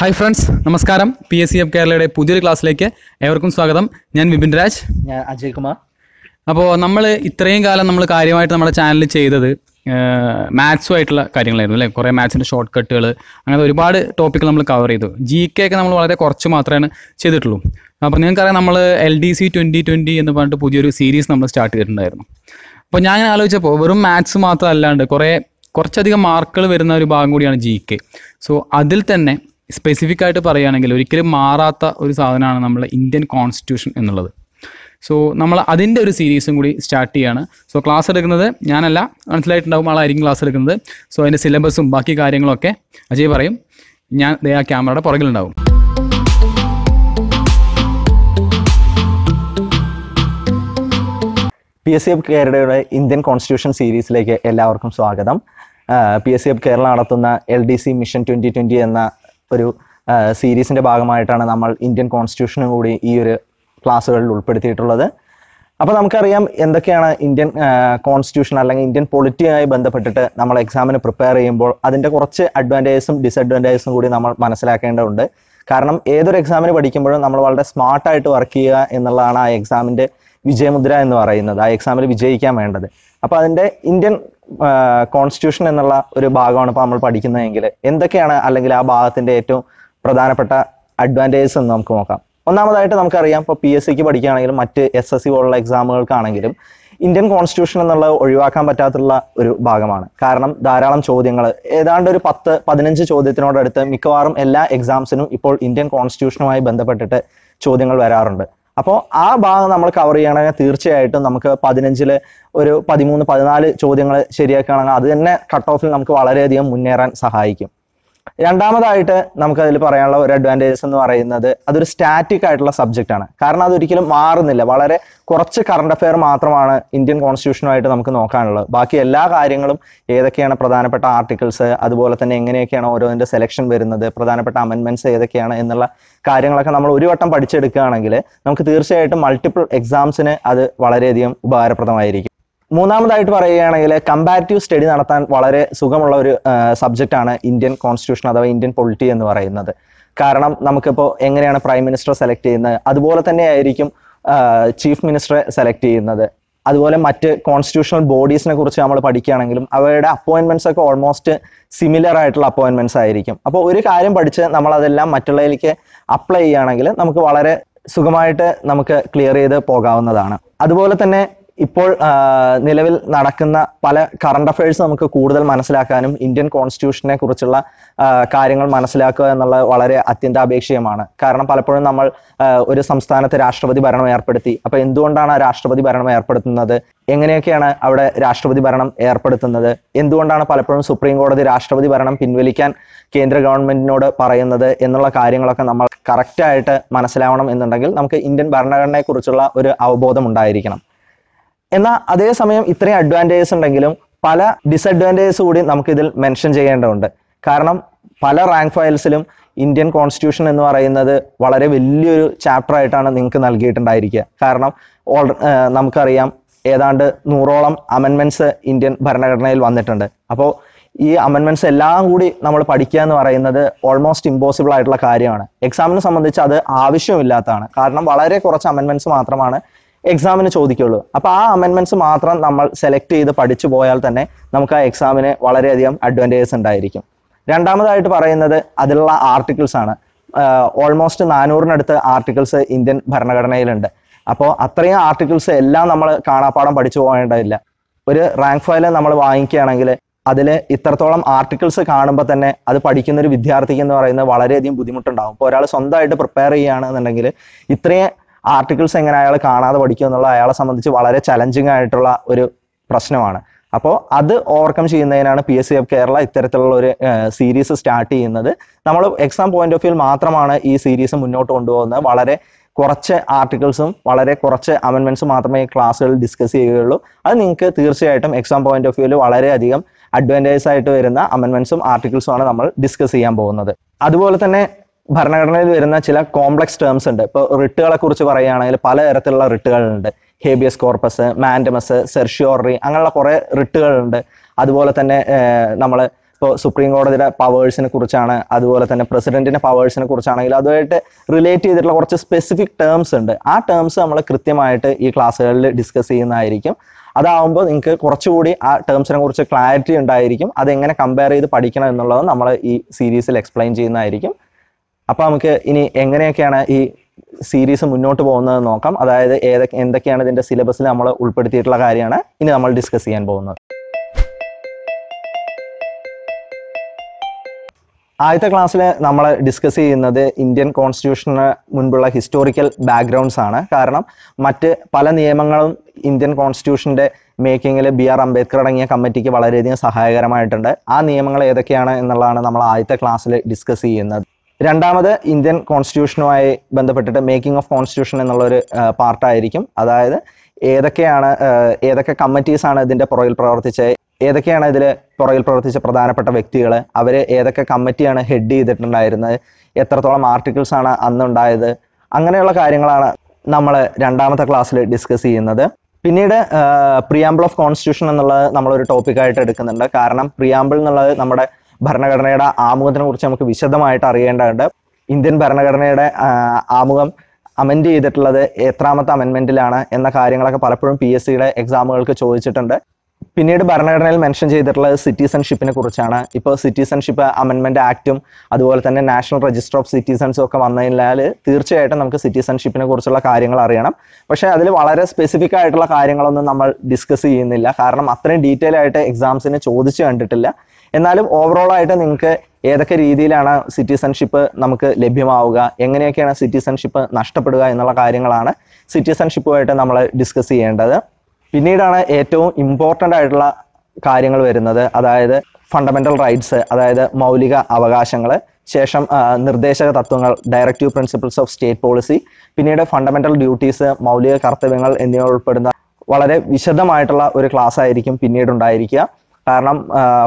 hi friends നമസ്കാരം P S C F കേരളയുടെ പുതിയൊരു ക്ലാസ്സിലേക്ക് ഏവർക്കും സ്വാഗതം ഞാൻ വിപിൻ രാജ് ഞാൻ അജയ് കുമാർ അപ്പോൾ നമ്മൾ ഇത്രയും കാലം നമ്മൾ കാര്യമായിട്ട് നമ്മുടെ ചാനലിൽ ചെയ്തത് മാത്സുമായിട്ടുള്ള കാര്യങ്ങളായിരുന്നു അല്ലേ കുറേ മാത്സിൻ്റെ ഷോർട്ട് കട്ടുകൾ അങ്ങനെ ഒരുപാട് ടോപ്പിക്കുകൾ നമ്മൾ കവർ ചെയ്തു ജി കെ ഒക്കെ നമ്മൾ വളരെ കുറച്ച് മാത്രമേ ചെയ്തിട്ടുള്ളൂ അപ്പോൾ നിങ്ങൾക്കറിയാം നമ്മൾ L D C twenty twenty എന്ന് പറഞ്ഞിട്ട് പുതിയൊരു സീരീസ് നമ്മൾ സ്റ്റാർട്ട് ചെയ്തിട്ടുണ്ടായിരുന്നു അപ്പോൾ ഞാൻ ആലോചിച്ചപ്പോൾ വെറും മാത്സ് മാത്രമല്ലാണ്ട് കുറേ കുറച്ചധികം മാർക്കുകൾ വരുന്ന ഒരു ഭാഗം കൂടിയാണ് ജി കെ സോ അതിൽ തന്നെ സ്പെസിഫിക് ആയിട്ട് പറയുകയാണെങ്കിൽ ഒരിക്കലും മാറാത്ത ഒരു സാധനമാണ് നമ്മുടെ ഇന്ത്യൻ കോൺസ്റ്റിറ്റ്യൂഷൻ എന്നുള്ളത് സോ നമ്മൾ അതിൻ്റെ ഒരു സീരീസും കൂടി സ്റ്റാർട്ട് ചെയ്യാണ് സോ ക്ലാസ് എടുക്കുന്നത് ഞാനല്ല മനസ്സിലായിട്ടുണ്ടാകും ആളായിരിക്കും ക്ലാസ് എടുക്കുന്നത് സോ അതിൻ്റെ സിലബസും ബാക്കി കാര്യങ്ങളൊക്കെ അജയ് പറയും ഞാൻ ആ ക്യാമറയുടെ പുറകിലുണ്ടാവും പി എസ് സി എഫ് കേരളയുടെ ഇന്ത്യൻ കോൺസ്റ്റിറ്റ്യൂഷൻ സീരീസിലേക്ക് എല്ലാവർക്കും സ്വാഗതം P S C F Kerala നടത്തുന്ന L D C mission twenty twenty എന്ന ഒരു സീരീസിൻ്റെ ഭാഗമായിട്ടാണ് നമ്മൾ ഇന്ത്യൻ കോൺസ്റ്റിറ്റ്യൂഷനും കൂടി ഈ ഒരു ക്ലാസ്സുകളിൽ ഉൾപ്പെടുത്തിയിട്ടുള്ളത് അപ്പോൾ നമുക്കറിയാം എന്തൊക്കെയാണ് ഇന്ത്യൻ കോൺസ്റ്റിറ്റ്യൂഷൻ അല്ലെങ്കിൽ ഇന്ത്യൻ പൊളിറ്റിയുമായി ബന്ധപ്പെട്ടിട്ട് നമ്മൾ എക്സാമിന് പ്രിപ്പയർ ചെയ്യുമ്പോൾ അതിൻ്റെ കുറച്ച് അഡ്വാൻറ്റേജസും ഡിസഡ്വാൻറ്റേജസും കൂടി നമ്മൾ മനസ്സിലാക്കേണ്ടതുണ്ട് കാരണം ഏതൊരു എക്സാമിന് പഠിക്കുമ്പോഴും നമ്മൾ വളരെ സ്മാർട്ടായിട്ട് വർക്ക് ചെയ്യുക എന്നുള്ളതാണ് ആ എക്സാമിൻ്റെ വിജയമുദ്ര എന്ന് പറയുന്നത് ആ എക്സാമിൽ വിജയിക്കാൻ വേണ്ടത് അപ്പോൾ അതിൻ്റെ ഇന്ത്യൻ കോൺസ്റ്റിറ്റ്യൂഷൻ എന്നുള്ള ഒരു ഭാഗമാണ് ഇപ്പോൾ നമ്മൾ പഠിക്കുന്നതെങ്കിൽ എന്തൊക്കെയാണ് അല്ലെങ്കിൽ ആ ഭാഗത്തിൻ്റെ ഏറ്റവും പ്രധാനപ്പെട്ട അഡ്വാൻറ്റേജസ് എന്ന് നമുക്ക് നോക്കാം ഒന്നാമതായിട്ട് നമുക്കറിയാം ഇപ്പോൾ പി എസ് സിക്ക് പഠിക്കുകയാണെങ്കിലും മറ്റ് എസ് എസ് സി പോലുള്ള എക്സാമുകൾക്കാണെങ്കിലും ഇന്ത്യൻ കോൺസ്റ്റിറ്റ്യൂഷൻ എന്നുള്ളത് ഒഴിവാക്കാൻ പറ്റാത്തുള്ള ഒരു ഭാഗമാണ് കാരണം ധാരാളം ചോദ്യങ്ങൾ ഏതാണ്ട് ഒരു പത്ത് പതിനഞ്ച് ചോദ്യത്തിനോടടുത്ത് മിക്കവാറും എല്ലാ എക്സാംസിനും ഇപ്പോൾ ഇന്ത്യൻ കോൺസ്റ്റിറ്റ്യൂഷനുമായി ബന്ധപ്പെട്ടിട്ട് ചോദ്യങ്ങൾ വരാറുണ്ട് അപ്പോൾ ആ ഭാഗം നമ്മൾ കവർ ചെയ്യണമെങ്കിൽ തീർച്ചയായിട്ടും നമുക്ക് പതിനഞ്ചിൽ ഒരു പതിമൂന്ന് പതിനാല് ചോദ്യങ്ങൾ ശരിയാക്കുകയാണെങ്കിൽ അത് തന്നെ കട്ട് ഓഫിൽ നമുക്ക് വളരെയധികം മുന്നേറാൻ സഹായിക്കും രണ്ടാമതായിട്ട് നമുക്ക് അതിൽ പറയാനുള്ള ഒരു അഡ്വാൻറ്റേജസ് എന്ന് പറയുന്നത് അതൊരു സ്റ്റാറ്റിക് ആയിട്ടുള്ള സബ്ജക്റ്റ് ആണ് കാരണം അതൊരിക്കലും മാറുന്നില്ല വളരെ കുറച്ച് കറണ്ട് അഫെയർ മാത്രമാണ് ഇന്ത്യൻ കോൺസ്റ്റിറ്റ്യൂഷനുമായിട്ട് നമുക്ക് നോക്കാനുള്ളത് ബാക്കി എല്ലാ കാര്യങ്ങളും ഏതൊക്കെയാണ് പ്രധാനപ്പെട്ട ആർട്ടിക്കിൾസ് അതുപോലെ തന്നെ എങ്ങനെയൊക്കെയാണ് ഓരോന്നിൻ്റെ സെലക്ഷൻ വരുന്നത് പ്രധാനപ്പെട്ട അമെൻമെൻറ്റ്സ് ഏതൊക്കെയാണ് എന്നുള്ള കാര്യങ്ങളൊക്കെ നമ്മൾ ഒരു വട്ടം പഠിച്ചെടുക്കുകയാണെങ്കിൽ നമുക്ക് തീർച്ചയായിട്ടും മൾട്ടിപ്പിൾ എക്സാംസിന് അത് വളരെയധികം ഉപകാരപ്രദമായിരിക്കും മൂന്നാമതായിട്ട് പറയുകയാണെങ്കിൽ കമ്പാരിറ്റീവ് സ്റ്റഡി നടത്താൻ വളരെ സുഖമുള്ള ഒരു സബ്ജക്റ്റ് ആണ് ഇന്ത്യൻ കോൺസ്റ്റിറ്റ്യൂഷൻ അഥവാ ഇന്ത്യൻ പൊളിറ്റി എന്ന് പറയുന്നത് കാരണം നമുക്കിപ്പോൾ എങ്ങനെയാണ് പ്രൈം മിനിസ്റ്റർ സെലക്ട് ചെയ്യുന്നത് അതുപോലെ തന്നെ ആയിരിക്കും ചീഫ് മിനിസ്റ്ററെ സെലക്ട് ചെയ്യുന്നത് അതുപോലെ മറ്റ് കോൺസ്റ്റിറ്റ്യൂഷണൽ ബോഡീസിനെ കുറിച്ച് നമ്മൾ പഠിക്കുകയാണെങ്കിലും അവയുടെ അപ്പോയിൻമെന്റ്സ് ഒക്കെ ഓൾമോസ്റ്റ് സിമിലർ ആയിട്ടുള്ള അപ്പോയിൻമെന്റ്സ് ആയിരിക്കും അപ്പോൾ ഒരു കാര്യം പഠിച്ച് അതെല്ലാം മറ്റുള്ളതിലേക്ക് അപ്ലൈ ചെയ്യുകയാണെങ്കിൽ നമുക്ക് വളരെ സുഖമായിട്ട് നമുക്ക് ക്ലിയർ ചെയ്ത് പോകാവുന്നതാണ് അതുപോലെ തന്നെ ഇപ്പോൾ നിലവിൽ നടക്കുന്ന പല കറണ്ട് അഫയേഴ്സ് നമുക്ക് കൂടുതൽ മനസ്സിലാക്കാനും ഇന്ത്യൻ കോൺസ്റ്റിറ്റ്യൂഷനെ കുറിച്ചുള്ള കാര്യങ്ങൾ മനസ്സിലാക്കുക എന്നുള്ളത് വളരെ അത്യന്താപേക്ഷികമാണ് കാരണം പലപ്പോഴും നമ്മൾ ഒരു സംസ്ഥാനത്ത് രാഷ്ട്രപതി ഭരണം ഏർപ്പെടുത്തി അപ്പോൾ എന്തുകൊണ്ടാണ് രാഷ്ട്രപതി ഭരണം ഏർപ്പെടുത്തുന്നത് എങ്ങനെയൊക്കെയാണ് അവിടെ രാഷ്ട്രപതി ഭരണം ഏർപ്പെടുത്തുന്നത് എന്തുകൊണ്ടാണ് പലപ്പോഴും സുപ്രീം കോടതി രാഷ്ട്രപതി ഭരണം പിൻവലിക്കാൻ കേന്ദ്ര ഗവൺമെന്റിനോട് പറയുന്നത് എന്നുള്ള കാര്യങ്ങളൊക്കെ നമ്മൾ കറക്റ്റായിട്ട് മനസ്സിലാവണം എന്നുണ്ടെങ്കിൽ നമുക്ക് ഇന്ത്യൻ ഭരണഘടനയെക്കുറിച്ചുള്ള ഒരു അവബോധം ഉണ്ടായിരിക്കണം എന്നാൽ അതേസമയം ഇത്രയും അഡ്വാൻറ്റേജസ് ഉണ്ടെങ്കിലും പല ഡിസഡ്വാൻറ്റേജസ് കൂടി നമുക്കിതിൽ ഇതിൽ മെൻഷൻ ചെയ്യേണ്ടതുണ്ട് കാരണം പല റാങ്ക് ഫയൽസിലും ഇന്ത്യൻ കോൺസ്റ്റിറ്റ്യൂഷൻ എന്ന് പറയുന്നത് വളരെ വലിയൊരു ചാപ്റ്റർ ആയിട്ടാണ് നിങ്ങൾക്ക് നൽകിയിട്ടുണ്ടായിരിക്കുക കാരണം ഓൾ നമുക്കറിയാം ഏതാണ്ട് നൂറോളം അമെൻമെൻറ്റ്സ് ഇന്ത്യൻ ഭരണഘടനയിൽ വന്നിട്ടുണ്ട് അപ്പോൾ ഈ അമെൻമെൻറ്റ്സ് എല്ലാം കൂടി നമ്മൾ പഠിക്കുക എന്ന് പറയുന്നത് ഓൾമോസ്റ്റ് ഇമ്പോസിബിൾ ആയിട്ടുള്ള കാര്യമാണ് എക്സാമിനെ സംബന്ധിച്ച് അത് ആവശ്യമില്ലാത്തതാണ് കാരണം വളരെ കുറച്ച് അമെൻമെൻറ്റ്സ് മാത്രമാണ് എക്സാമിന് ചോദിക്കുള്ളൂ അപ്പോൾ ആ അമെൻമെൻറ്റ്സ് മാത്രം നമ്മൾ സെലക്ട് ചെയ്ത് പഠിച്ചു പോയാൽ തന്നെ നമുക്ക് ആ എക്സാമിന് വളരെയധികം അഡ്വാൻറ്റേജസ് ഉണ്ടായിരിക്കും രണ്ടാമതായിട്ട് പറയുന്നത് അതിലുള്ള ആർട്ടിക്കിൾസ് ആണ് ഓൾമോസ്റ്റ് നാനൂറിനടുത്ത് ആർട്ടിക്കിൾസ് ഇന്ത്യൻ ഭരണഘടനയിലുണ്ട് അപ്പോൾ അത്രയും ആർട്ടിക്കിൾസ് എല്ലാം നമ്മൾ കാണാപ്പാടം പഠിച്ചു പോകേണ്ടതില്ല ഒരു റാങ്ക് ഫയൽ നമ്മൾ വാങ്ങിക്കുകയാണെങ്കിൽ അതിൽ ഇത്രത്തോളം ആർട്ടിക്കിൾസ് കാണുമ്പോൾ തന്നെ അത് പഠിക്കുന്ന ഒരു വിദ്യാർത്ഥിക്ക് എന്ന് പറയുന്നത് വളരെയധികം ബുദ്ധിമുട്ടുണ്ടാകും ഇപ്പോൾ ഒരാൾ സ്വന്തമായിട്ട് പ്രിപ്പയർ ചെയ്യുകയാണെന്നുണ്ടെങ്കിൽ ഇത്രയും ആർട്ടിക്കിൾസ് എങ്ങനെ അയാൾ കാണാതെ പഠിക്കുക എന്നുള്ളത് അയാളെ സംബന്ധിച്ച് വളരെ ചലഞ്ചിങ് ആയിട്ടുള്ള ഒരു പ്രശ്നമാണ് അപ്പോൾ അത് ഓവർകം ചെയ്യുന്നതിനാണ് P S C F Kerala ഇത്തരത്തിലുള്ള ഒരു സീരീസ് സ്റ്റാർട്ട് ചെയ്യുന്നത് നമ്മൾ എക്സാം പോയിന്റ് ഓഫ് വ്യൂ മാത്രമാണ് ഈ സീരീസ് മുന്നോട്ട് കൊണ്ടുപോകുന്നത് വളരെ കുറച്ച് ആർട്ടിക്കിൾസും വളരെ കുറച്ച് അമെൻമെൻറ്റ്സും മാത്രമേ ക്ലാസ്സുകളിൽ ഡിസ്കസ് ചെയ്യുകയുള്ളൂ അത് നിങ്ങൾക്ക് തീർച്ചയായിട്ടും എക്സാം പോയിന്റ് ഓഫ് വ്യൂവിൽ വളരെയധികം അഡ്വാൻറ്റേജ് ആയിട്ട് വരുന്ന ആർട്ടിക്കിൾസും ആണ് നമ്മൾ ഡിസ്കസ് ചെയ്യാൻ പോകുന്നത് അതുപോലെ തന്നെ ഭരണഘടനയിൽ വരുന്ന ചില കോംപ്ലക്സ് ടേംസ് ഉണ്ട് ഇപ്പോൾ റിട്ടുകളെ കുറിച്ച് പറയുകയാണെങ്കിൽ പലതരത്തിലുള്ള റിട്ടുകളുണ്ട് ഹേബിയസ് കോർപ്പസ് മാൻഡമസ് സെർഷ്യോറി അങ്ങനെയുള്ള കുറേ റിട്ടുകളുണ്ട് അതുപോലെ തന്നെ നമ്മൾ ഇപ്പോൾ സുപ്രീം കോടതിയുടെ പവേഴ്സിനെ കുറിച്ചാണ് അതുപോലെ തന്നെ പ്രസിഡന്റിന്റെ പവേഴ്സിനെ കുറിച്ചാണെങ്കിൽ അതുമായിട്ട് റിലേറ്റ് ചെയ്തിട്ടുള്ള കുറച്ച് സ്പെസിഫിക് ടേംസ് ഉണ്ട് ആ ടേംസ് നമ്മൾ കൃത്യമായിട്ട് ഈ ക്ലാസ്സുകളിൽ ഡിസ്കസ് ചെയ്യുന്നതായിരിക്കും അതാവുമ്പോൾ നിങ്ങൾക്ക് കുറച്ചുകൂടി ആ ടേംസിനെ കുറിച്ച് ക്ലാരിറ്റി ഉണ്ടായിരിക്കും അതെങ്ങനെ കമ്പയർ ചെയ്ത് പഠിക്കണം എന്നുള്ളത് നമ്മൾ ഈ സീരീസിൽ എക്സ്പ്ലെയിൻ ചെയ്യുന്നതായിരിക്കും അപ്പോൾ നമുക്ക് ഇനി എങ്ങനെയൊക്കെയാണ് ഈ സീരീസ് മുന്നോട്ട് പോകുന്നത് നോക്കാം അതായത് ഏതൊക്കെ എന്തൊക്കെയാണ് ഇതിൻ്റെ സിലബസിൽ നമ്മൾ ഉൾപ്പെടുത്തിയിട്ടുള്ള കാര്യമാണ് ഇനി നമ്മൾ ഡിസ്കസ് ചെയ്യാൻ പോകുന്നത് ആദ്യത്തെ ക്ലാസ്സിൽ നമ്മൾ ഡിസ്കസ് ചെയ്യുന്നത് ഇന്ത്യൻ കോൺസ്റ്റിറ്റ്യൂഷന് മുൻപുള്ള ഹിസ്റ്റോറിക്കൽ ബാക്ക്ഗ്രൗണ്ട്സ് ആണ് കാരണം മറ്റ് പല നിയമങ്ങളും ഇന്ത്യൻ കോൺസ്റ്റിറ്റ്യൂഷൻ്റെ മേക്കിങ്ങിൽ ബി ആർ അംബേദ്കർ അടങ്ങിയ കമ്മിറ്റിക്ക് വളരെയധികം സഹായകരമായിട്ടുണ്ട് ആ നിയമങ്ങൾ ഏതൊക്കെയാണ് എന്നുള്ളതാണ് നമ്മൾ ആദ്യത്തെ ക്ലാസ്സിൽ ഡിസ്കസ് ചെയ്യുന്നത് രണ്ടാമത് ഇന്ത്യൻ കോൺസ്റ്റിറ്റ്യൂഷനുമായി ബന്ധപ്പെട്ടിട്ട് മേക്കിംഗ് ഓഫ് കോൺസ്റ്റിറ്റ്യൂഷൻ എന്നുള്ളൊരു പാർട്ടായിരിക്കും അതായത് ഏതൊക്കെയാണ് ഏതൊക്കെ കമ്മിറ്റീസാണ് ഇതിൻ്റെ പുറകിൽ പ്രവർത്തിച്ചത് ഏതൊക്കെയാണ് ഇതിൽ പുറകിൽ പ്രവർത്തിച്ച പ്രധാനപ്പെട്ട വ്യക്തികൾ അവർ ഏതൊക്കെ കമ്മിറ്റിയാണ് ഹെഡ് ചെയ്തിട്ടുണ്ടായിരുന്നത് എത്രത്തോളം ആർട്ടിക്കിൾസ് ആണ് അന്നുണ്ടായത് അങ്ങനെയുള്ള കാര്യങ്ങളാണ് നമ്മൾ രണ്ടാമത്തെ ക്ലാസ്സിൽ ഡിസ്കസ് ചെയ്യുന്നത് പിന്നീട് പ്രിയാമ്പിൾ ഓഫ് കോൺസ്റ്റിറ്റ്യൂഷൻ എന്നുള്ളത് നമ്മളൊരു ടോപ്പിക്കായിട്ട് എടുക്കുന്നുണ്ട് കാരണം പ്രിയാമ്പിൾ എന്നുള്ളത് നമ്മുടെ ഭരണഘടനയുടെ ആമുഖത്തിനെ കുറിച്ച് നമുക്ക് വിശദമായിട്ട് അറിയേണ്ടതുണ്ട് ഇന്ത്യൻ ഭരണഘടനയുടെ ആമുഖം അമെൻഡ് ചെയ്തിട്ടുള്ളത് എത്രാമത്തെ അമെൻമെന്റിലാണ് എന്ന കാര്യങ്ങളൊക്കെ പലപ്പോഴും പി എസ് സിയുടെ എക്സാമുകൾക്ക് ചോദിച്ചിട്ടുണ്ട് പിന്നീട് ഭരണഘടനയിൽ മെൻഷൻ ചെയ്തിട്ടുള്ളത് സിറ്റിസൺഷിപ്പിനെ കുറിച്ചാണ് ഇപ്പോൾ സിറ്റിസൺഷിപ്പ് അമെൻമെൻറ്റ് ആക്റ്റും അതുപോലെ തന്നെ നാഷണൽ രജിസ്റ്റർ ഓഫ് സിറ്റിസൺസും ഒക്കെ വന്നതിനാൽ തീർച്ചയായിട്ടും നമുക്ക് സിറ്റിസൺഷിപ്പിനെ കുറിച്ചുള്ള കാര്യങ്ങൾ അറിയണം പക്ഷേ അതിൽ വളരെ സ്പെസിഫിക് ആയിട്ടുള്ള കാര്യങ്ങളൊന്നും നമ്മൾ ഡിസ്കസ് ചെയ്യുന്നില്ല കാരണം അത്രയും ഡീറ്റെയിൽ ആയിട്ട് എക്സാംസിന് ചോദിച്ചു കണ്ടിട്ടില്ല എന്നാലും ഓവറോൾ ആയിട്ട് നിങ്ങൾക്ക് ഏതൊക്കെ രീതിയിലാണ് സിറ്റിസൺഷിപ്പ് നമുക്ക് ലഭ്യമാവുക എങ്ങനെയൊക്കെയാണ് സിറ്റിസൺഷിപ്പ് നഷ്ടപ്പെടുക എന്നുള്ള കാര്യങ്ങളാണ് സിറ്റിസൺഷിപ്പുമായിട്ട് നമ്മൾ ഡിസ്കസ് ചെയ്യേണ്ടത് പിന്നീടാണ് ഏറ്റവും ഇമ്പോർട്ടൻ്റ് ആയിട്ടുള്ള കാര്യങ്ങൾ വരുന്നത് അതായത് ഫണ്ടമെന്റൽ റൈറ്റ്സ് അതായത് മൗലിക അവകാശങ്ങൾ ശേഷം നിർദ്ദേശക തത്വങ്ങൾ directive principles of state policy പിന്നീട് ഫണ്ടമെന്റൽ ഡ്യൂട്ടീസ് മൗലിക കർത്തവ്യങ്ങൾ എന്നിവ ഉൾപ്പെടുന്ന വളരെ വിശദമായിട്ടുള്ള ഒരു ക്ലാസ് ആയിരിക്കും പിന്നീട് ഉണ്ടായിരിക്കുക കാരണം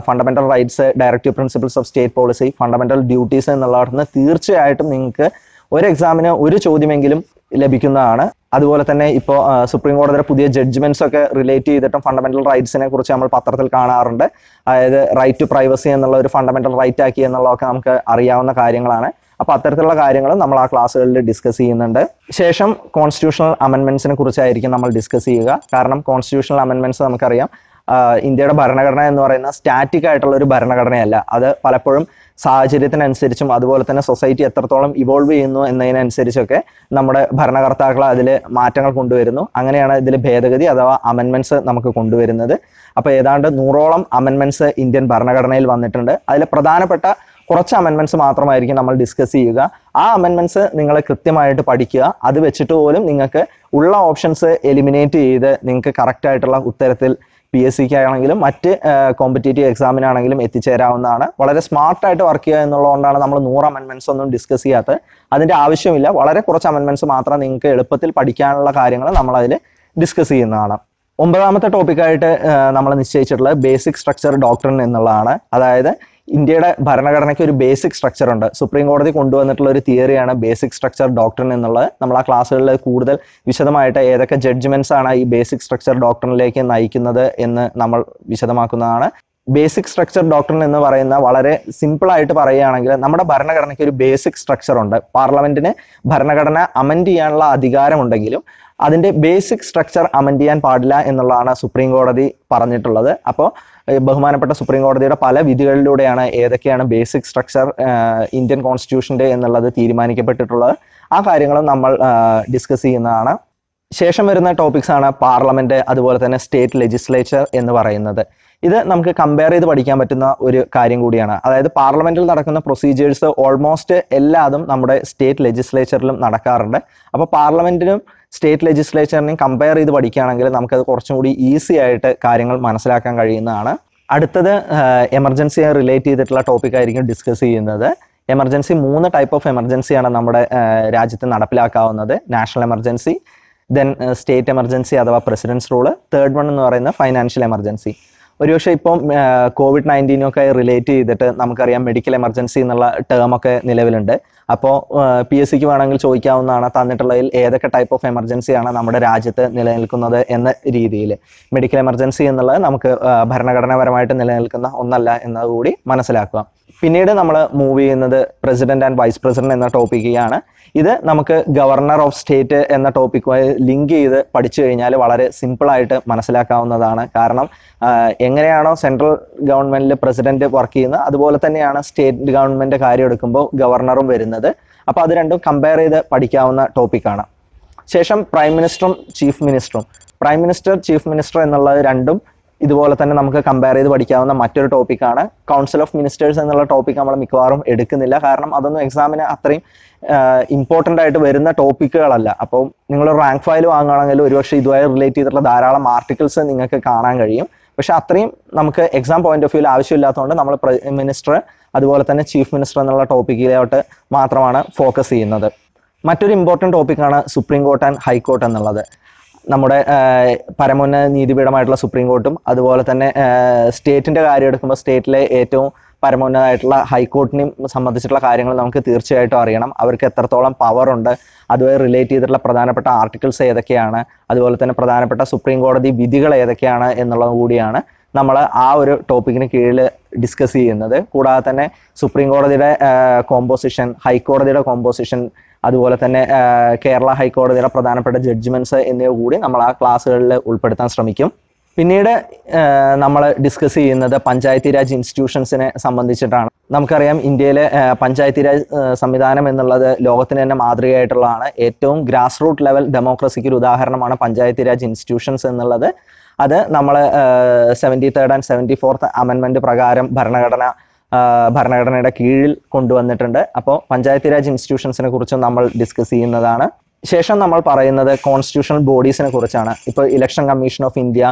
fundamental rights directive principles of state policy fundamental duties എന്നുള്ളവർ തീർച്ചയായിട്ടും നിങ്ങൾക്ക് ഒരു എക്സാമിന് ഒരു ചോദ്യമെങ്കിലും ലഭിക്കുന്നതാണ് അതുപോലെ തന്നെ ഇപ്പോൾ സുപ്രീം കോടതിയുടെ പുതിയ ജഡ്ജ്മെന്റ്സ് ഒക്കെ റിലേറ്റ് ചെയ്തിട്ടും ഫണ്ടമെന്റൽ റൈറ്റ്സിനെ കുറിച്ച് നമ്മൾ പത്രത്തിൽ കാണാറുണ്ട് അതായത് റൈറ്റ് ടു പ്രൈവസി എന്നുള്ള ഒരു ഫണ്ടമെന്റൽ റൈറ്റ് ആക്കി എന്നുള്ളതൊക്കെ നമുക്ക് അറിയാവുന്ന കാര്യങ്ങളാണ് അപ്പോൾ അത്തരത്തിലുള്ള കാര്യങ്ങൾ നമ്മൾ ആ ക്ലാസ്സുകളിൽ ഡിസ്കസ് ചെയ്യുന്നുണ്ട് ശേഷം കോൺസ്റ്റിറ്റ്യൂഷണൽ അമെൻമെന്റ്സിനെ കുറിച്ചായിരിക്കും നമ്മൾ ഡിസ്കസ് ചെയ്യുക കാരണം കോൺസ്റ്റിറ്റ്യൂഷണൽ അമെൻമെന്റ്സ് നമുക്കറിയാം ഇന്ത്യയുടെ ഭരണഘടന എന്ന് പറയുന്ന സ്റ്റാറ്റിക് ആയിട്ടുള്ള ഒരു ഭരണഘടനയല്ല അത് പലപ്പോഴും സാഹചര്യത്തിനനുസരിച്ചും അതുപോലെ തന്നെ സൊസൈറ്റി എത്രത്തോളം ഇവോൾവ് ചെയ്യുന്നു എന്നതിനനുസരിച്ചൊക്കെ നമ്മുടെ ഭരണകർത്താക്കൾ അതിൽ മാറ്റങ്ങൾ കൊണ്ടുവരുന്നു അങ്ങനെയാണ് ഇതിൽ ഭേദഗതി അഥവാ അമെൻമെൻറ്റ്സ് നമുക്ക് കൊണ്ടുവരുന്നത് അപ്പോൾ ഏതാണ്ട് നൂറോളം അമെൻമെൻറ്റ്സ് ഇന്ത്യൻ ഭരണഘടനയിൽ വന്നിട്ടുണ്ട് അതിൽ പ്രധാനപ്പെട്ട കുറച്ച് അമെൻമെൻറ്റ്സ് മാത്രമായിരിക്കും നമ്മൾ ഡിസ്കസ് ചെയ്യുക ആ അമെൻമെൻറ്റ്സ് നിങ്ങൾ കൃത്യമായിട്ട് പഠിക്കുക അത് വെച്ചിട്ട് പോലും നിങ്ങൾക്ക് ഉള്ള ഓപ്ഷൻസ് എലിമിനേറ്റ് ചെയ്ത് നിങ്ങൾക്ക് കറക്റ്റായിട്ടുള്ള ഉത്തരത്തിൽ പി എസ് സിക്ക് ആണെങ്കിലും മറ്റ് കോമ്പറ്റേറ്റീവ് എക്സാമിനാണെങ്കിലും എത്തിച്ചേരാവുന്നതാണ് വളരെ സ്മാർട്ടായിട്ട് വർക്ക് ചെയ്യുക എന്നുള്ളതുകൊണ്ടാണ് നമ്മൾ നൂറ് അമെൻമെൻസ് ഒന്നും ഡിസ്കസ് ചെയ്യാത്തത് അതിൻ്റെ ആവശ്യമില്ല വളരെ കുറച്ച് അമെൻമെൻസ് മാത്രം നിങ്ങൾക്ക് എളുപ്പത്തിൽ പഠിക്കാനുള്ള കാര്യങ്ങൾ നമ്മളതിൽ ഡിസ്കസ് ചെയ്യുന്നതാണ് ഒമ്പതാമത്തെ ടോപ്പിക്കായിട്ട് നമ്മൾ നിശ്ചയിച്ചിട്ടുള്ളത് ബേസിക് സ്ട്രക്ചർ ഡോക്ടറിൻ എന്നുള്ളതാണ് അതായത് ഇന്ത്യയുടെ ഭരണഘടനയ്ക്ക് ഒരു ബേസിക് സ്ട്രക്ചർ ഉണ്ട് സുപ്രീം കോടതി കൊണ്ടുവന്നിട്ടുള്ള ഒരു തിയറിയാണ് ബേസിക് സ്ട്രക്ചർ ഡോക്ടറിൻ എന്നുള്ളത് നമ്മൾ ആ ക്ലാസ്സുകളിൽ കൂടുതൽ വിശദമായിട്ട് ഏതൊക്കെ ജഡ്ജ്മെന്റ്സ് ആണ് ഈ ബേസിക് സ്ട്രക്ചർ ഡോക്ടറിനിലേക്ക് നയിക്കുന്നത് എന്ന് നമ്മൾ വിശദമാക്കുന്നതാണ് ബേസിക് സ്ട്രക്ചർ ഡോക്ടറിൻ എന്ന് പറയുന്ന വളരെ സിമ്പിൾ ആയിട്ട് പറയുകയാണെങ്കിൽ നമ്മുടെ ഭരണഘടനയ്ക്ക് ഒരു ബേസിക് സ്ട്രക്ചർ ഉണ്ട് പാർലമെന്റിന് ഭരണഘടന അമെൻഡ് ചെയ്യാനുള്ള അധികാരമുണ്ടെങ്കിലും അതിന്റെ ബേസിക് സ്ട്രക്ചർ അമെൻഡ് ചെയ്യാൻ പാടില്ല എന്നുള്ളതാണ് സുപ്രീം കോടതി പറഞ്ഞിട്ടുള്ളത് അപ്പോൾ ബഹുമാനപ്പെട്ട സുപ്രീം കോടതിയുടെ പല വിധികളിലൂടെയാണ് ഏതൊക്കെയാണ് ബേസിക് സ്ട്രക്ചർ ഇന്ത്യൻ കോൺസ്റ്റിറ്റ്യൂഷൻ്റെ എന്നുള്ളത് തീരുമാനിക്കപ്പെട്ടിട്ടുള്ളത് ആ കാര്യങ്ങളും നമ്മൾ ഡിസ്കസ് ചെയ്യുന്നതാണ് ശേഷം വരുന്ന ടോപ്പിക്സ് ആണ് പാർലമെന്റ് അതുപോലെ തന്നെ സ്റ്റേറ്റ് ലെജിസ്ലേച്ചർ എന്ന് പറയുന്നത് ഇത് നമുക്ക് കമ്പയർ ചെയ്ത് പഠിക്കാൻ പറ്റുന്ന ഒരു കാര്യം കൂടിയാണ് അതായത് പാർലമെന്റിൽ നടക്കുന്ന പ്രൊസീജിയേഴ്സ് ഓൾമോസ്റ്റ് എല്ലാതും നമ്മുടെ സ്റ്റേറ്റ് ലെജിസ്ലേച്ചറിലും നടക്കാറുണ്ട് അപ്പോൾ പാർലമെന്റിനും സ്റ്റേറ്റ് ലെജിസ്ലേച്ചറിനെയും കമ്പയർ ചെയ്ത് പഠിക്കുകയാണെങ്കിൽ നമുക്കത് കുറച്ചും കൂടി ഈസി ആയിട്ട് കാര്യങ്ങൾ മനസ്സിലാക്കാൻ കഴിയുന്നതാണ് അടുത്തത് എമർജൻസിയെ റിലേറ്റ് ചെയ്തിട്ടുള്ള ടോപ്പിക് ആയിരിക്കും ഡിസ്കസ് ചെയ്യുന്നത് എമർജൻസി മൂന്ന് ടൈപ്പ് ഓഫ് എമർജൻസിയാണ് നമ്മുടെ രാജ്യത്ത് നടപ്പിലാക്കാവുന്നത് national emergency then state emergency അഥവാ പ്രസിഡൻസ് റൂള് തേർഡ് വൺ എന്ന് പറയുന്ന ഫൈനാൻഷ്യൽ എമർജൻസി ഒരുപക്ഷെ ഇപ്പം കോവിഡ് നയൻറ്റീനൊക്കെ റിലേറ്റ് ചെയ്തിട്ട് നമുക്കറിയാം മെഡിക്കൽ എമർജൻസി എന്നുള്ള ടേം ഒക്കെ നിലവിലുണ്ട് അപ്പോൾ പി എസ് സിക്ക് വേണമെങ്കിൽ ചോദിക്കാവുന്നതാണ് തന്നിട്ടുള്ളതിൽ ഏതൊക്കെ ടൈപ്പ് ഓഫ് എമർജൻസിയാണ് നമ്മുടെ രാജ്യത്ത് നിലനിൽക്കുന്നത് എന്ന രീതിയിൽ മെഡിക്കൽ എമർജൻസി എന്നുള്ളത് നമുക്ക് ഭരണഘടനാപരമായിട്ട് നിലനിൽക്കുന്ന ഒന്നല്ല എന്നതുകൂടി കൂടി മനസ്സിലാക്കുക പിന്നീട് നമ്മൾ മൂവ് ചെയ്യുന്നത് പ്രസിഡന്റ് ആൻഡ് വൈസ് പ്രസിഡന്റ് എന്ന ടോപ്പിക്കാണ് ഇത് നമുക്ക് ഗവർണർ ഓഫ് സ്റ്റേറ്റ് എന്ന ടോപ്പിക്കുമായി ലിങ്ക് ചെയ്ത് പഠിച്ചു കഴിഞ്ഞാൽ വളരെ സിമ്പിളായിട്ട് മനസ്സിലാക്കാവുന്നതാണ് കാരണം എങ്ങനെയാണോ സെൻട്രൽ ഗവൺമെന്റിൽ പ്രസിഡന്റ് വർക്ക് ചെയ്യുന്നത് അതുപോലെ തന്നെയാണ് സ്റ്റേറ്റ് ഗവൺമെന്റ് കാര്യം എടുക്കുമ്പോൾ ഗവർണറും വരുന്നത് അപ്പോൾ അത് രണ്ടും കമ്പയർ ചെയ്ത് പഠിക്കാവുന്ന ടോപ്പിക്കാണ് ശേഷം പ്രൈം മിനിസ്റ്ററും ചീഫ് മിനിസ്റ്ററും പ്രൈം മിനിസ്റ്റർ ചീഫ് മിനിസ്റ്റർ എന്നുള്ളത് രണ്ടും ഇതുപോലെ തന്നെ നമുക്ക് കമ്പയർ ചെയ്ത് പഠിക്കാവുന്ന മറ്റൊരു ടോപ്പിക്കാണ് കൗൺസിൽ ഓഫ് മിനിസ്റ്റേഴ്സ് എന്നുള്ള ടോപ്പിക് നമ്മൾ മിക്കവാറും എടുക്കുന്നില്ല കാരണം അതൊന്നും എക്സാമിന് അത്രയും ഇമ്പോർട്ടൻ്റ് ആയിട്ട് വരുന്ന ടോപ്പിക്കുകളല്ല അപ്പോൾ നിങ്ങൾ റാങ്ക് ഫയൽ വാങ്ങുകയാണെങ്കിൽ ഒരുപക്ഷെ ഇതുമായി റിലേറ്റ് ചെയ്തിട്ടുള്ള ധാരാളം ആർട്ടിക്കിൾസ് നിങ്ങൾക്ക് കാണാൻ കഴിയും പക്ഷെ അത്രയും നമുക്ക് എക്സാം പോയിന്റ് ഓഫ് വ്യൂവിൽ ആവശ്യമില്ലാത്തതുകൊണ്ട് നമ്മൾ മിനിസ്റ്റർ അതുപോലെ തന്നെ ചീഫ് മിനിസ്റ്റർ എന്നുള്ള ടോപ്പിക്കിലോട്ട് മാത്രമാണ് ഫോക്കസ് ചെയ്യുന്നത് മറ്റൊരു ഇമ്പോർട്ടൻറ്റ് ടോപ്പിക്കാണ് സുപ്രീം കോർട്ട് ആൻഡ് ഹൈക്കോർട്ട് എന്നുള്ളത് നമ്മുടെ പരമോന്നത നീതിപീഠമായിട്ടുള്ള സുപ്രീം കോർട്ടും അതുപോലെ തന്നെ സ്റ്റേറ്റിൻ്റെ കാര്യം എടുക്കുമ്പോൾ സ്റ്റേറ്റിലെ ഏറ്റവും പരമോന്നതമായിട്ടുള്ള ഹൈക്കോർട്ടിനെയും സംബന്ധിച്ചിട്ടുള്ള കാര്യങ്ങൾ നമുക്ക് തീർച്ചയായിട്ടും അറിയണം അവർക്ക് എത്രത്തോളം പവർ ഉണ്ട് അതുമായി റിലേറ്റ് ചെയ്തിട്ടുള്ള പ്രധാനപ്പെട്ട ആർട്ടിക്കിൾസ് ഏതൊക്കെയാണ് അതുപോലെ തന്നെ പ്രധാനപ്പെട്ട സുപ്രീം കോടതി വിധികൾ ഏതൊക്കെയാണ് എന്നുള്ളത് കൂടിയാണ് നമ്മൾ ആ ഒരു ടോപ്പിക്കിന് കീഴിൽ ഡിസ്കസ് ചെയ്യുന്നത് കൂടാതെ തന്നെ സുപ്രീം കോടതിയുടെ കോമ്പോസിഷൻ ഹൈക്കോടതിയുടെ കോമ്പോസിഷൻ അതുപോലെ തന്നെ കേരള ഹൈക്കോടതിയുടെ പ്രധാനപ്പെട്ട ജഡ്ജ്മെൻറ്റ്സ് എന്നിവ കൂടി നമ്മൾ ആ ക്ലാസ്സുകളിൽ ഉൾപ്പെടുത്താൻ ശ്രമിക്കും പിന്നീട് നമ്മൾ ഡിസ്കസ് ചെയ്യുന്നത് പഞ്ചായത്തി രാജ് ഇൻസ്റ്റിറ്റ്യൂഷൻസിനെ സംബന്ധിച്ചിട്ടാണ് നമുക്കറിയാം ഇന്ത്യയിലെ പഞ്ചായത്തി രാജ് സംവിധാനം എന്നുള്ളത് ലോകത്തിന് തന്നെ മാതൃകയായിട്ടുള്ളതാണ് ഏറ്റവും ഗ്രാസ് റൂട്ട് ലെവൽ ഡെമോക്രസിക്ക് ഒരു ഉദാഹരണമാണ് പഞ്ചായത്തി രാജ് ഇൻസ്റ്റിറ്റ്യൂഷൻസ് എന്നുള്ളത് അത് നമ്മൾ seventy third and seventy fourth amendment പ്രകാരം ഭരണഘടന ഭരണഘടനയുടെ കീഴിൽ കൊണ്ടുവന്നിട്ടുണ്ട് അപ്പോൾ പഞ്ചായത്തി രാജ് ഇൻസ്റ്റിറ്റ്യൂഷൻസിനെ കുറിച്ചും നമ്മൾ ഡിസ്കസ് ചെയ്യുന്നതാണ് ശേഷം നമ്മൾ പറയുന്നത് കോൺസ്റ്റിറ്റ്യൂഷണൽ ബോഡീസിനെ കുറിച്ചാണ് ഇപ്പോൾ ഇലക്ഷൻ കമ്മീഷൻ ഓഫ് ഇന്ത്യ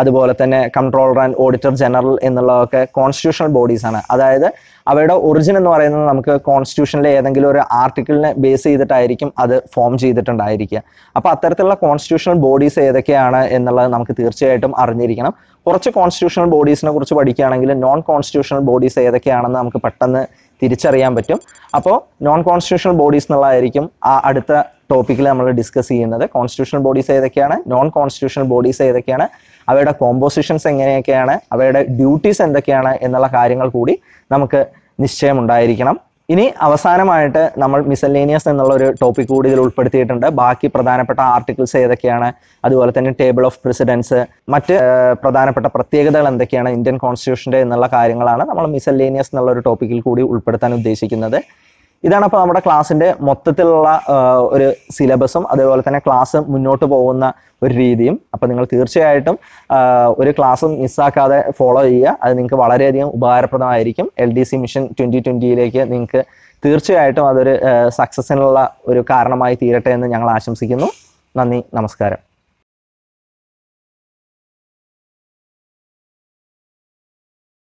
അതുപോലെ തന്നെ കൺട്രോളർ ആൻഡ് ഓഡിറ്റർ ജനറൽ എന്നുള്ളതൊക്കെ കോൺസ്റ്റിറ്റ്യൂഷണൽ ബോഡീസ് ആണ് അതായത് അവയുടെ ഒറിജിൻ എന്ന് പറയുന്നത് നമുക്ക് കോൺസ്റ്റിറ്റ്യൂഷനിലെ ഏതെങ്കിലും ഒരു ആർട്ടിക്കിളിനെ ബേസ് ചെയ്തിട്ടായിരിക്കും അത് ഫോം ചെയ്തിട്ടുണ്ടായിരിക്കുക അപ്പോൾ അത്തരത്തിലുള്ള കോൺസ്റ്റിറ്റ്യൂഷണൽ ബോഡീസ് ഏതൊക്കെയാണ് എന്നുള്ളത് നമുക്ക് തീർച്ചയായിട്ടും അറിഞ്ഞിരിക്കണം കുറച്ച് കോൺസ്റ്റിറ്റ്യൂഷണൽ ബോഡീസിനെ കുറിച്ച് പഠിക്കുകയാണെങ്കിൽ നോൺ കോൺസ്റ്റിറ്റ്യൂഷണൽ ബോഡീസ് ഏതൊക്കെയാണെന്ന് നമുക്ക് പെട്ടെന്ന് തിരിച്ചറിയാൻ പറ്റും അപ്പോൾ നോൺ കോൺസ്റ്റിറ്റ്യൂഷണൽ ബോഡീസ് എന്നുള്ളതായിരിക്കും ആ അടുത്ത ടോപ്പിക്കിൽ നമ്മൾ ഡിസ്കസ് ചെയ്യുന്നത് കോൺസ്റ്റിറ്റ്യൂഷണൽ ബോഡീസ് ഏതൊക്കെയാണ് നോൺ കോൺസ്റ്റിറ്റ്യൂഷണൽ ബോഡീസ് ഏതൊക്കെയാണ് അവയുടെ കോമ്പോസിഷൻസ് എങ്ങനെയൊക്കെയാണ് അവയുടെ ഡ്യൂട്ടീസ് എന്തൊക്കെയാണ് എന്നുള്ള കാര്യങ്ങൾ കൂടി നമുക്ക് നിശ്ചയമുണ്ടായിരിക്കണം ഇനി അവസാനമായിട്ട് നമ്മൾ മിസലേനിയസ് എന്നുള്ള ഒരു ടോപ്പിക് കൂടി ഇതിൽ ഉൾപ്പെടുത്തിയിട്ടുണ്ട് ബാക്കി പ്രധാനപ്പെട്ട ആർട്ടിക്കിൾസ് ഏതൊക്കെയാണ് അതുപോലെ തന്നെ ടേബിൾ ഓഫ് പ്രസിഡൻസ് മറ്റ് പ്രധാനപ്പെട്ട പ്രത്യേകതകൾ എന്തൊക്കെയാണ് ഇന്ത്യൻ കോൺസ്റ്റിറ്റ്യൂഷൻ്റെ എന്നുള്ള കാര്യങ്ങളാണ് നമ്മൾ മിസലേനിയസ് എന്നുള്ള ഒരു ടോപ്പിക്കിൽ കൂടി ഉൾപ്പെടുത്താൻ ഉദ്ദേശിക്കുന്നത് ഇതാണ് അപ്പോൾ നമ്മുടെ ക്ലാസ്സിൻ്റെ മൊത്തത്തിലുള്ള ഒരു സിലബസും അതേപോലെ തന്നെ ക്ലാസ് മുന്നോട്ട് പോകുന്ന ഒരു രീതിയും അപ്പോൾ നിങ്ങൾ തീർച്ചയായിട്ടും ഒരു ക്ലാസ്സും മിസ്സാക്കാതെ ഫോളോ ചെയ്യുക അത് നിങ്ങൾക്ക് വളരെയധികം ഉപകാരപ്രദമായിരിക്കും L D C mission twenty ട്വൻറ്റിയിലേക്ക് നിങ്ങൾക്ക് തീർച്ചയായിട്ടും അതൊരു സക്സസ്സിനുള്ള ഒരു കാരണമായി തീരട്ടെ എന്ന് ഞങ്ങൾ ആശംസിക്കുന്നു നന്ദി നമസ്കാരം